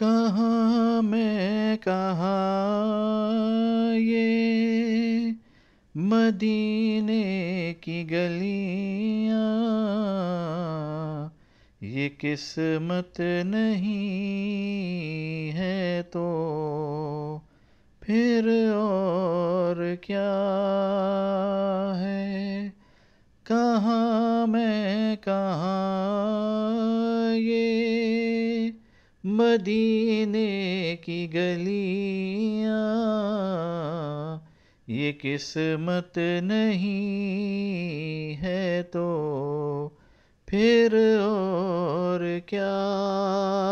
कहाँ मैं कहाँ ये मदीने की गलियाँ ये किस्मत नहीं है तो फिर और क्या है कहाँ मैं कहाँ ये मदीने की गलियाँ ये किस्मत नहीं है तो फिर और क्या